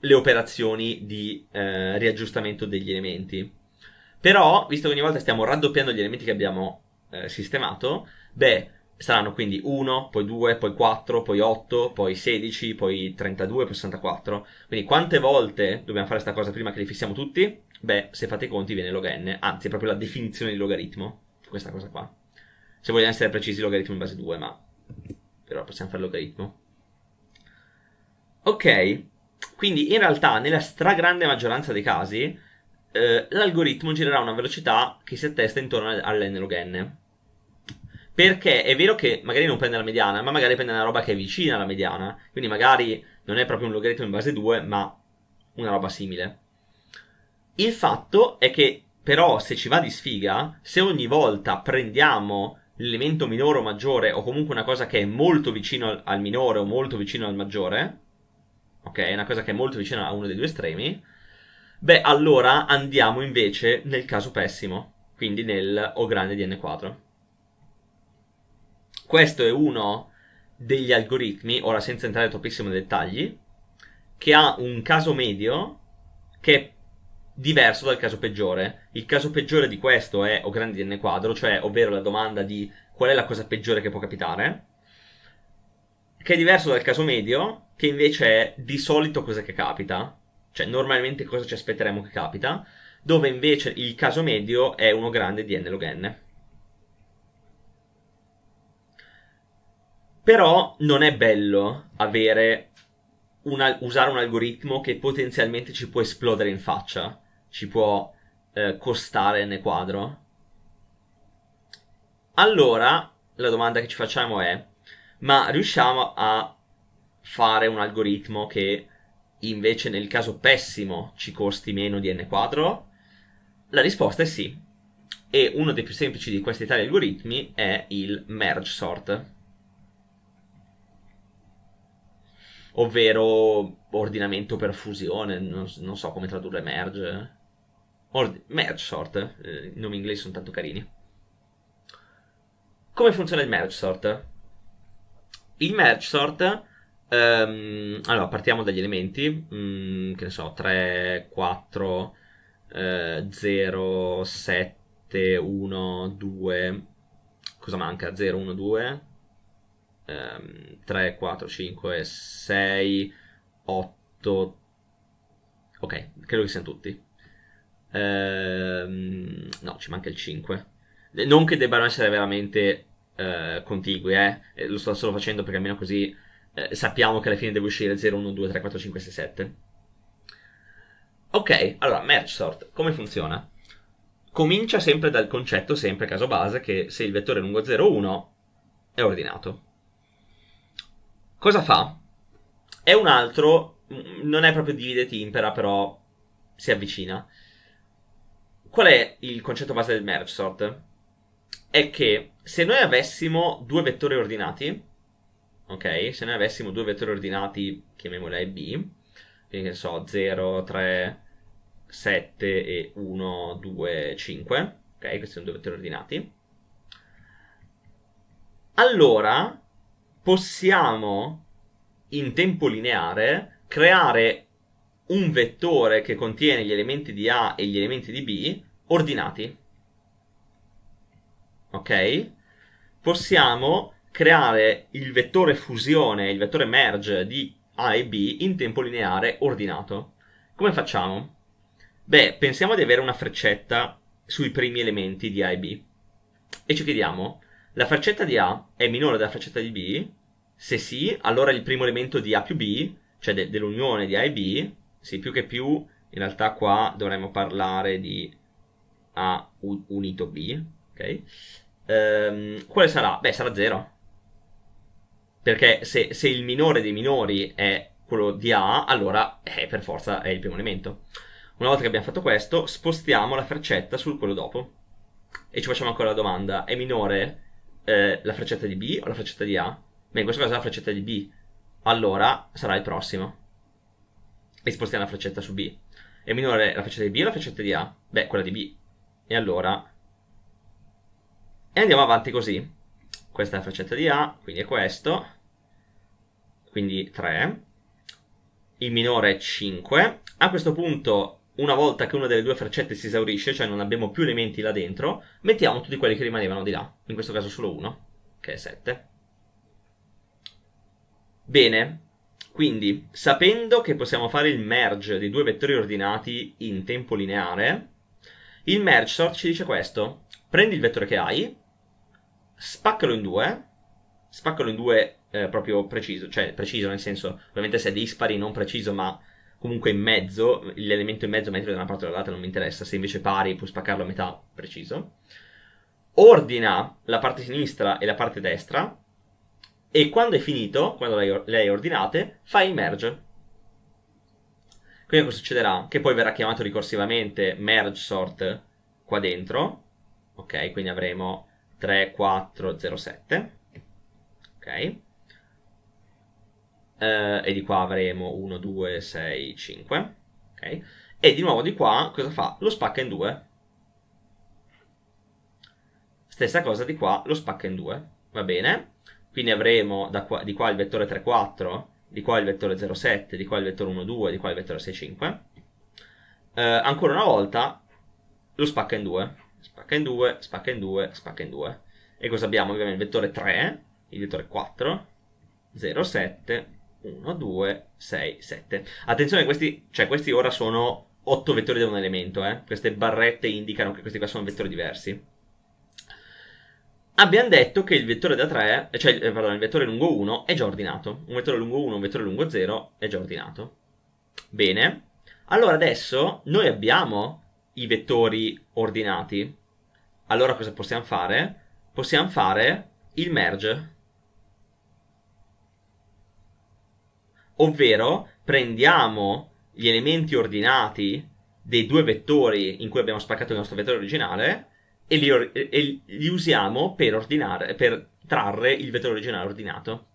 le operazioni di eh, riaggiustamento degli elementi. Però, visto che ogni volta stiamo raddoppiando gli elementi che abbiamo eh, sistemato, beh, saranno quindi 1, poi 2, poi 4, poi 8, poi 16, poi 32, poi 64. Quindi quante volte dobbiamo fare questa cosa prima che li fissiamo tutti? Beh, se fate i conti viene log n, anzi è proprio la definizione di logaritmo, questa cosa qua. Se vogliamo essere precisi logaritmo in base 2, ma però possiamo fare logaritmo. Ok, quindi in realtà nella stragrande maggioranza dei casi eh, l'algoritmo girerà a una velocità che si attesta intorno all'n log n. Perché è vero che magari non prende la mediana, ma magari prende una roba che è vicina alla mediana, quindi magari non è proprio un logaritmo in base 2, ma una roba simile. Il fatto è che però se ci va di sfiga, se ogni volta prendiamo l'elemento minore o maggiore o comunque una cosa che è molto vicino al, minore o molto vicino al maggiore, ok? È una cosa che è molto vicina a uno dei due estremi. Beh, allora andiamo invece nel caso pessimo, quindi nel O grande di n quadro. Questo è uno degli algoritmi, ora senza entrare troppissimo nei dettagli, che ha un caso medio che è diverso dal caso peggiore. Il caso peggiore di questo è O grande di n quadro, cioè ovvero la domanda di qual è la cosa peggiore che può capitare, che è diverso dal caso medio, che invece è di solito cosa che capita, cioè normalmente cosa ci aspetteremo che capita, dove invece il caso medio è uno grande di n log n. Però non è bello una, usare un algoritmo che potenzialmente ci può esplodere in faccia, ci può eh, costare n quadro. Allora, la domanda che ci facciamo è, ma riusciamo a fare un algoritmo che invece nel caso pessimo ci costi meno di n quadro? La risposta è sì. E uno dei più semplici di questi tali algoritmi è il merge sort. Ovvero ordinamento per fusione, non, non so come tradurre merge. Ord- merge sort, eh, i nomi inglesi sono tanto carini. Come funziona il merge sort? Il merge sort Um, allora, partiamo dagli elementi, mm, che ne so, 3, 4, eh, 0, 7, 1, 2, cosa manca? 0, 1, 2, um, 3, 4, 5, 6, 8, ok, credo che siano tutti. Um, no, ci manca il 5. Non che debbano essere veramente uh, contigui, eh. eh? lo sto solo facendo perché almeno così eh, sappiamo che alla fine deve uscire 0, 1, 2, 3, 4, 5, 6, 7. Ok, allora, merge sort, come funziona? Comincia sempre dal concetto, sempre caso base, che se il vettore è lungo 0, 1 è ordinato. Cosa fa? È un altro, mm, non è proprio divide e impera, però si avvicina. Qual è il concetto base del merge sort? È che se noi avessimo due vettori ordinati, ok? Se noi avessimo due vettori ordinati, chiamiamoli A e B, quindi che so, 0, 3, 7 e 1, 2, 5, ok? Questi sono due vettori ordinati. Allora, possiamo in tempo lineare creare un vettore che contiene gli elementi di A e gli elementi di B ordinati. Ok? Possiamo creare il vettore fusione, il vettore merge di A e B in tempo lineare ordinato. Come facciamo? Beh, pensiamo di avere una freccetta sui primi elementi di A e B e ci chiediamo, la freccetta di A è minore della freccetta di B? Se sì, allora il primo elemento di A più B, cioè de- dell'unione di A e B, sì, più che più, in realtà qua dovremmo parlare di A unito B, ok? Ehm, quale sarà? Beh, sarà 0. Perché se, se il minore dei minori è quello di A, allora eh, per forza è il primo elemento. Una volta che abbiamo fatto questo, spostiamo la freccetta sul quello dopo. E ci facciamo ancora la domanda, è minore eh, la freccetta di B o la freccetta di A? Beh, in questo caso è la freccetta di B. Allora sarà il prossimo. E spostiamo la freccetta su B. È minore la freccetta di B o la freccetta di A? Beh, quella di B. E allora... E andiamo avanti così. Questa è la freccetta di A, quindi è questo quindi 3, il minore è 5. A questo punto, una volta che una delle due freccette si esaurisce, cioè non abbiamo più elementi là dentro, mettiamo tutti quelli che rimanevano di là, in questo caso solo uno, che è 7. Bene, quindi sapendo che possiamo fare il merge di due vettori ordinati in tempo lineare, il merge sort ci dice questo, prendi il vettore che hai, spaccalo in due, spaccalo in due eh, proprio preciso, cioè preciso nel senso, ovviamente se è dispari non preciso, ma comunque in mezzo, l'elemento in mezzo metterlo da una parte o dall'altra non mi interessa, se invece pari puoi spaccarlo a metà, preciso. Ordina la parte sinistra e la parte destra e quando è finito, quando le hai ordinate, fai merge. Quindi cosa succederà? Che poi verrà chiamato ricorsivamente merge sort qua dentro, ok? Quindi avremo 3407. ok? eh, e di qua avremo 1, 2, 6, 5, ok? E di nuovo di qua cosa fa? Lo spacca in due. Stessa cosa di qua, lo spacca in due, va bene? Quindi avremo qua, di qua il vettore 3, 4, di qua il vettore 0, 7, di qua il vettore 1, 2, di qua il vettore 6, 5. Eh, ancora una volta lo spacca in due, spacca in due, spacca in due, spacca in due. E cosa abbiamo? Abbiamo il vettore 3, il vettore 4, 0, 7, 1, 2, 6, 7. Attenzione, questi, cioè, questi ora sono 8 vettori da un elemento. Eh? Queste barrette indicano che questi qua sono vettori diversi. Abbiamo detto che il vettore da 3, cioè eh, pardon, il vettore lungo 1 è già ordinato. Un vettore lungo 1, un vettore lungo 0 è già ordinato. Bene. Allora adesso noi abbiamo i vettori ordinati. Allora cosa possiamo fare? Possiamo fare il merge. ovvero prendiamo gli elementi ordinati dei due vettori in cui abbiamo spaccato il nostro vettore originale e li, or- e li usiamo per, ordinare, per trarre il vettore originale ordinato.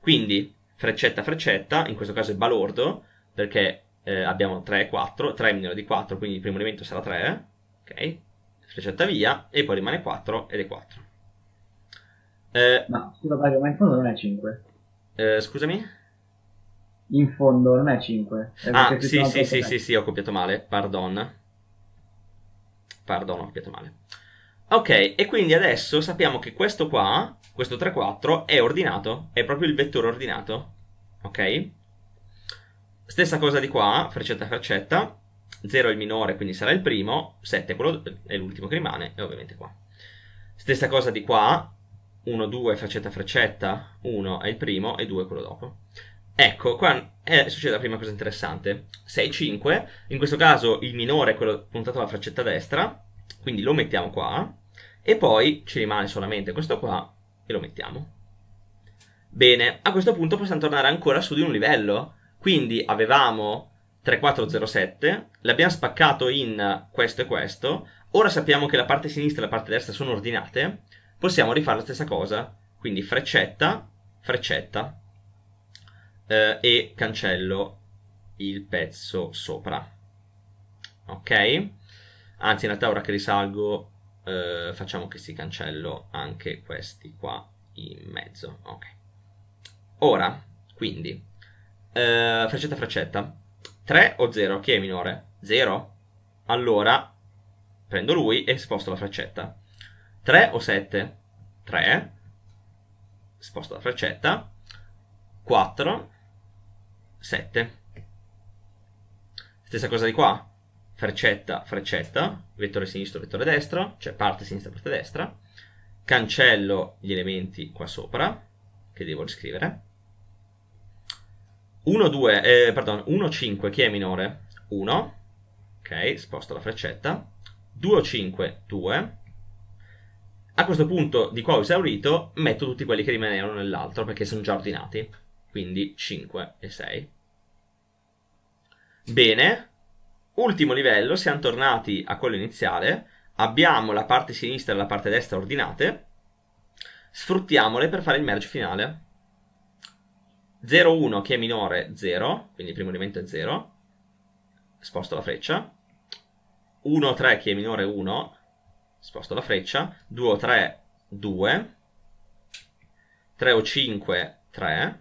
Quindi freccetta freccetta, in questo caso è balordo, perché eh, abbiamo 3 e 4, 3 è minore di 4, quindi il primo elemento sarà 3, ok? Freccetta via, e poi rimane 4 ed è 4. Eh, ma scusa Mario, ma in fondo non è 5? Eh, scusami? in fondo non è 5. È ah, sì, sì, sì, sì, sì, ho copiato male, pardon. Pardon, ho copiato male. Ok, e quindi adesso sappiamo che questo qua, questo 3-4, è ordinato, è proprio il vettore ordinato, ok? Stessa cosa di qua, freccetta freccetta, 0 è il minore, quindi sarà il primo, 7 è, quello, è l'ultimo che rimane, e ovviamente qua. Stessa cosa di qua, 1, 2, freccetta freccetta, 1 è il primo e 2 è quello dopo. Ecco, qua è, eh, succede la prima cosa interessante. 6-5, in questo caso il minore è quello puntato alla freccetta destra, quindi lo mettiamo qua, e poi ci rimane solamente questo qua e lo mettiamo. Bene, a questo punto possiamo tornare ancora su di un livello, quindi avevamo 3407, l'abbiamo spaccato in questo e questo, ora sappiamo che la parte sinistra e la parte destra sono ordinate, possiamo rifare la stessa cosa, quindi freccetta, freccetta, eh, e cancello il pezzo sopra. Ok? Anzi, in realtà ora che risalgo eh, facciamo che si cancello anche questi qua in mezzo. Ok. Ora, quindi, eh, freccetta freccetta. 3 o 0? Chi è minore? 0? Allora, prendo lui e sposto la freccetta. 3 o 7? 3. Sposto la freccetta. 4. 7. Stessa cosa di qua, freccetta, freccetta, vettore sinistro, vettore destro, cioè parte sinistra, parte destra. Cancello gli elementi qua sopra, che devo riscrivere. 1, 2, eh, perdono, 1, 5, chi è minore? 1, ok, sposto la freccetta. 2, 5, 2. A questo punto, di qua ho esaurito, metto tutti quelli che rimanevano nell'altro, perché sono già ordinati quindi 5 e 6. Bene, ultimo livello, siamo tornati a quello iniziale, abbiamo la parte sinistra e la parte destra ordinate, sfruttiamole per fare il merge finale. 0, 1 che è minore 0, quindi il primo elemento è 0, sposto la freccia, 1, 3 che è minore 1, sposto la freccia, 2, 3, 2, 3 o 5, 3,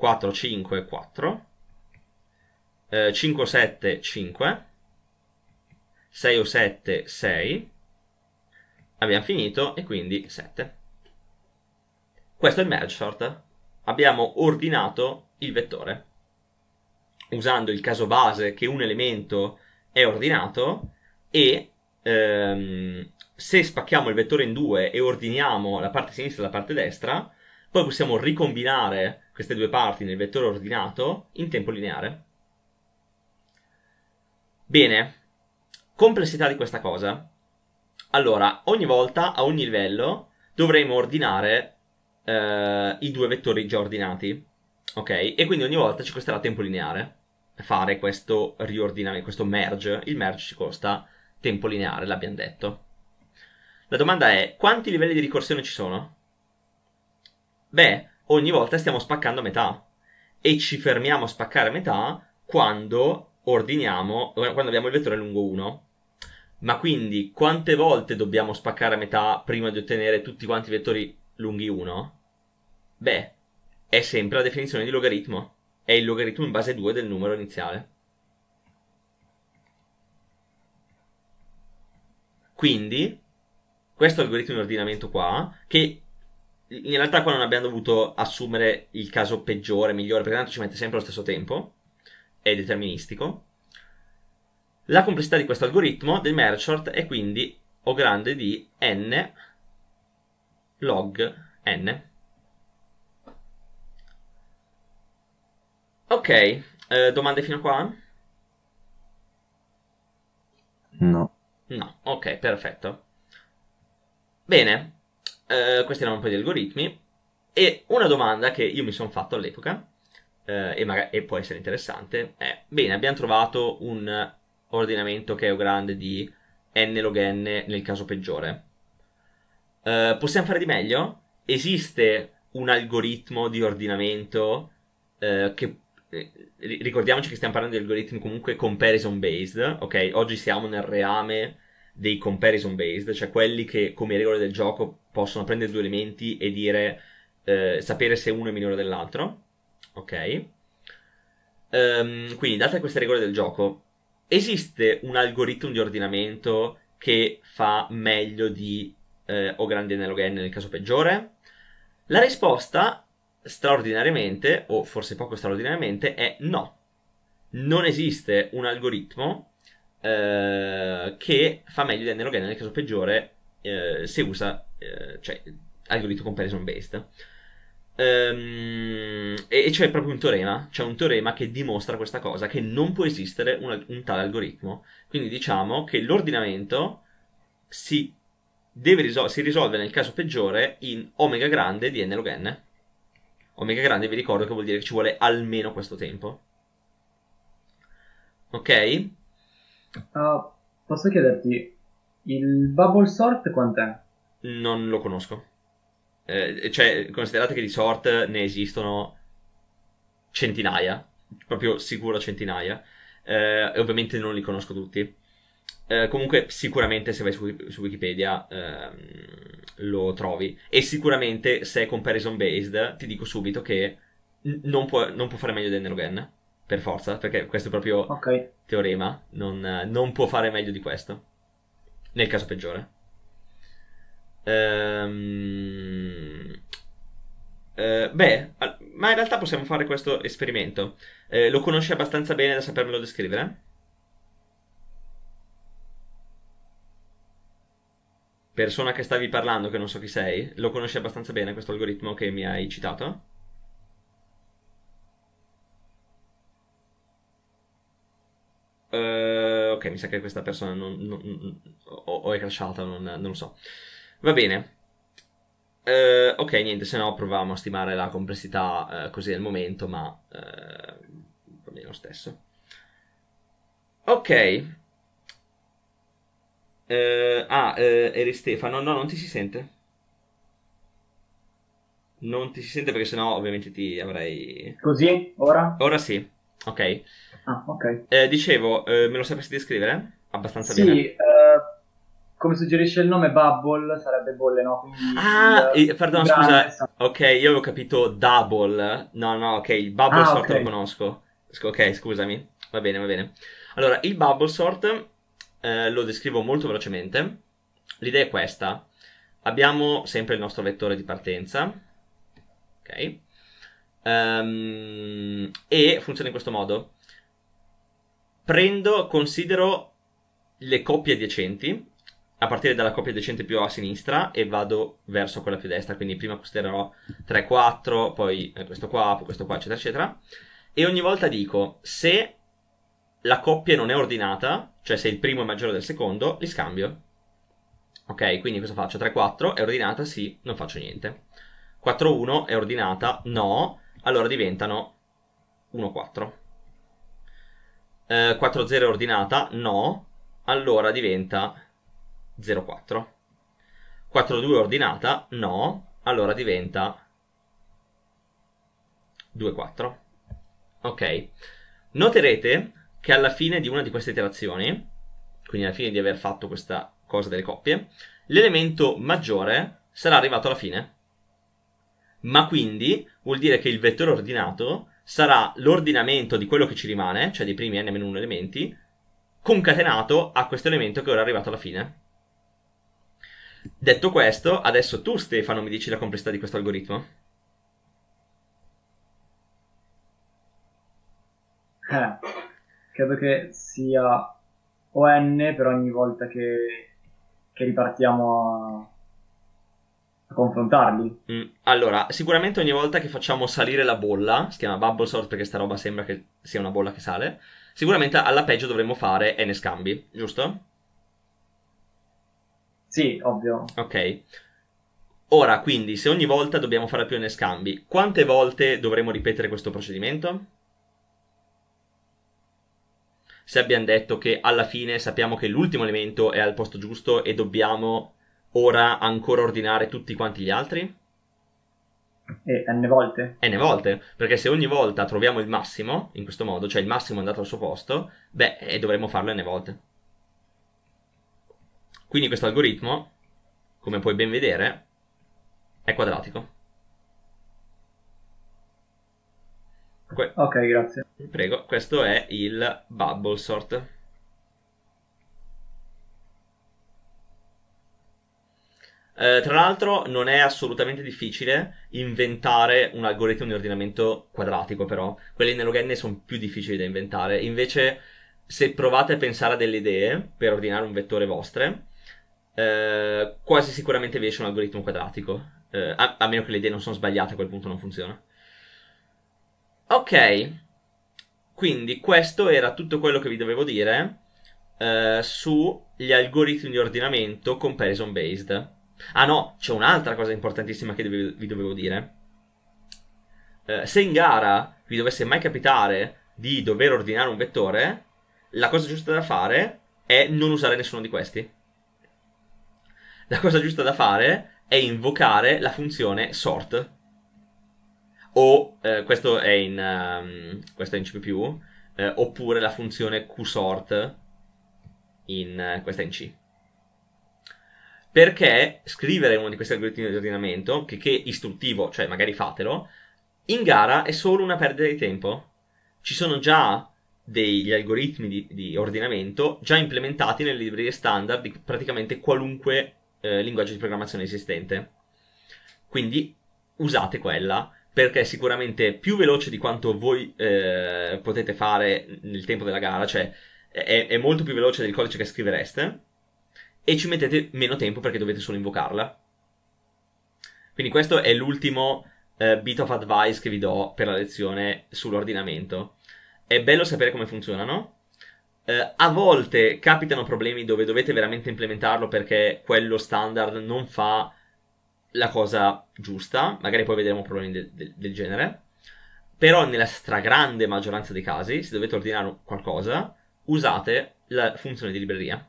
4, 5, 4, eh, 5, 7, 5, 6 o 7, 6, abbiamo finito e quindi 7. Questo è il merge sort. Abbiamo ordinato il vettore. Usando il caso base che un elemento è ordinato e ehm, se spacchiamo il vettore in due e ordiniamo la parte sinistra e la parte destra, poi possiamo ricombinare queste due parti nel vettore ordinato in tempo lineare. Bene, complessità di questa cosa. Allora, ogni volta, a ogni livello, dovremo ordinare eh, i due vettori già ordinati, ok? E quindi ogni volta ci costerà tempo lineare fare questo riordinamento, questo merge. Il merge ci costa tempo lineare, l'abbiamo detto. La domanda è, quanti livelli di ricorsione ci sono? Beh, ogni volta stiamo spaccando a metà e ci fermiamo a spaccare a metà quando ordiniamo, quando abbiamo il vettore lungo 1. Ma quindi quante volte dobbiamo spaccare a metà prima di ottenere tutti quanti i vettori lunghi 1? Beh, è sempre la definizione di logaritmo. È il logaritmo in base 2 del numero iniziale. Quindi, questo algoritmo di ordinamento qua, che in realtà qua non abbiamo dovuto assumere il caso peggiore, migliore, perché tanto ci mette sempre lo stesso tempo, è deterministico. La complessità di questo algoritmo del merge sort è quindi O grande di n log n. Ok, eh, domande fino a qua? No. No, ok, perfetto. Bene, eh, questi erano un po' gli algoritmi. E una domanda che io mi sono fatto all'epoca, eh, e, magari, e, può essere interessante, è: bene, abbiamo trovato un ordinamento che è grande di n log n nel caso peggiore. Eh, possiamo fare di meglio? Esiste un algoritmo di ordinamento eh, che eh, ricordiamoci che stiamo parlando di algoritmi comunque comparison based, ok? Oggi siamo nel reame dei comparison based, cioè quelli che come regole del gioco possono prendere due elementi e dire eh, sapere se uno è migliore dell'altro. Ok? Um, quindi, date queste regole del gioco, esiste un algoritmo di ordinamento che fa meglio di eh, O grande N o N nel caso peggiore? La risposta, straordinariamente, o forse poco straordinariamente, è no. Non esiste un algoritmo eh, che fa meglio di N o N nel caso peggiore eh, se usa eh, cioè algoritmo comparison based. Um, e, e c'è proprio un teorema, c'è un teorema che dimostra questa cosa, che non può esistere un, un tale algoritmo. Quindi diciamo che l'ordinamento si, risol- si, risolve nel caso peggiore in omega grande di n log n. Omega grande vi ricordo che vuol dire che ci vuole almeno questo tempo. Ok? Uh, posso chiederti, il bubble sort quant'è? Non lo conosco. Eh, cioè, considerate che di sort ne esistono centinaia, proprio sicuro centinaia, eh, e ovviamente non li conosco tutti. Eh, comunque, sicuramente se vai su, su Wikipedia ehm, lo trovi. E sicuramente se è comparison based, ti dico subito che n- non, può, non può, fare meglio di Nerogen. Per forza, perché questo è proprio okay. teorema. Non, non può fare meglio di questo. Nel caso peggiore. Ehm... Eh, beh, ma in realtà possiamo fare questo esperimento. Eh, lo conosci abbastanza bene da sapermelo descrivere? Persona che stavi parlando, che non so chi sei, lo conosci abbastanza bene questo algoritmo che mi hai citato? Eh, ok, mi sa che questa persona non, non, non, o, o, è crashata, non, non lo so. Va bene. Uh, ok, niente, se no proviamo a stimare la complessità uh, così al momento, ma uh, va bene lo stesso. Ok. ah, eri Stefano. No, non ti si sente. Non ti si sente perché sennò ovviamente ti avrei... Così? Ora? Ora sì. Ok. Ah, ok. dicevo, me lo sapresti descrivere? Abbastanza sì, bene. Sì, come suggerisce il nome, Bubble sarebbe bolle, no? Quindi ah, il, eh, pardon, scusa. Essa. Ok, io avevo capito Double. No, no, ok, il Bubble ah, Sort okay. lo conosco. ok, scusami. Va bene, va bene. Allora, il Bubble Sort eh, lo descrivo molto velocemente. L'idea è questa. Abbiamo sempre il nostro vettore di partenza. Ok. Um, e funziona in questo modo. Prendo, considero le coppie adiacenti a partire dalla coppia decente più a sinistra e vado verso quella più a destra, quindi prima costerò 3-4, poi eh, questo qua, poi questo qua, eccetera, eccetera. E ogni volta dico, se la coppia non è ordinata, cioè se il primo è maggiore del secondo, li scambio. Ok, quindi cosa faccio? 3-4 è ordinata? Sì, non faccio niente. 4-1 è ordinata? No, allora diventano 1-4. Eh, 4-0 è ordinata? No, allora diventa 04. 4-2 ordinata? No, allora diventa 2-4. Ok, noterete che alla fine di una di queste iterazioni, quindi alla fine di aver fatto questa cosa delle coppie, l'elemento maggiore sarà arrivato alla fine. Ma quindi vuol dire che il vettore ordinato sarà l'ordinamento di quello che ci rimane, cioè eh, dei primi n-1 elementi, concatenato a questo elemento che ora è arrivato alla fine. Detto questo, adesso tu Stefano mi dici la complessità di questo algoritmo? Eh, credo che sia ON per ogni volta che, che ripartiamo a, a confrontarli. Mm, allora, sicuramente ogni volta che facciamo salire la bolla, si chiama bubble sort perché sta roba sembra che sia una bolla che sale, sicuramente alla peggio dovremmo fare n scambi, giusto? Sì, ovvio. Ok. Ora, quindi, se ogni volta dobbiamo fare più ne scambi, quante volte dovremo ripetere questo procedimento? Se abbiamo detto che alla fine sappiamo che l'ultimo elemento è al posto giusto e dobbiamo ora ancora ordinare tutti quanti gli altri? E n volte. n volte, perché se ogni volta troviamo il massimo, in questo modo, cioè il massimo è andato al suo posto, beh, dovremmo farlo n volte. Quindi questo algoritmo, come puoi ben vedere, è quadratico. Que- ok, grazie. Prego, questo è il bubble sort. Eh, tra l'altro non è assolutamente difficile inventare un algoritmo di ordinamento quadratico, però quelle in Logan sono più difficili da inventare. Invece, se provate a pensare a delle idee per ordinare un vettore vostre, eh, quasi sicuramente vi esce un algoritmo quadratico. Eh, a, a, meno che le idee non sono sbagliate, a quel punto non funziona. Ok, quindi questo era tutto quello che vi dovevo dire eh, sugli algoritmi di ordinamento comparison based. Ah no, c'è un'altra cosa importantissima che dovevo, vi dovevo dire. Eh, se in gara vi dovesse mai capitare di dover ordinare un vettore, la cosa giusta da fare è non usare nessuno di questi la cosa giusta da fare è invocare la funzione sort. O eh, questo è in, um, questo è in C, eh, oppure la funzione qsort, in, uh, questa è in C. Perché scrivere uno di questi algoritmi di ordinamento, che, che istruttivo, cioè magari fatelo, in gara è solo una perdita di tempo. Ci sono già degli algoritmi di, di, ordinamento già implementati nelle librerie standard di praticamente qualunque eh, linguaggio di programmazione esistente. Quindi usate quella perché è sicuramente più veloce di quanto voi eh, potete fare nel tempo della gara, cioè è, è, molto più veloce del codice che scrivereste e ci mettete meno tempo perché dovete solo invocarla. Quindi questo è l'ultimo eh, bit of advice che vi do per la lezione sull'ordinamento. È bello sapere come funzionano, eh, a volte capitano problemi dove dovete veramente implementarlo perché quello standard non fa la cosa giusta, magari poi vedremo problemi de- de- del genere, però nella stragrande maggioranza dei casi, se dovete ordinare qualcosa, usate la funzione di libreria.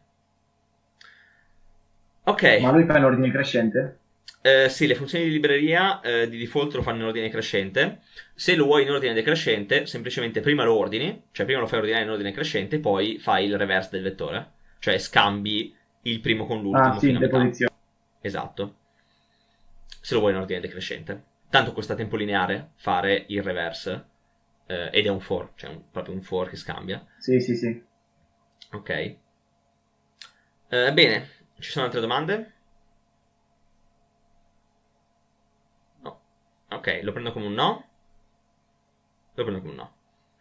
Ok. Ma lui fa l'ordine crescente? Eh, sì, le funzioni di libreria eh, di default lo fanno in ordine crescente. Se lo vuoi in ordine decrescente, semplicemente prima lo ordini, cioè prima lo fai ordinare in ordine crescente, poi fai il reverse del vettore, cioè scambi il primo con l'ultimo. Ah, sì, deposizione. Esatto. Se lo vuoi in ordine decrescente. Tanto costa tempo lineare fare il reverse, eh, ed è un for, cioè un, proprio un for che scambia. Sì, sì, sì. Ok. Eh, bene, ci sono altre domande? Ok, lo prendo como un no. Lo prendo como un no.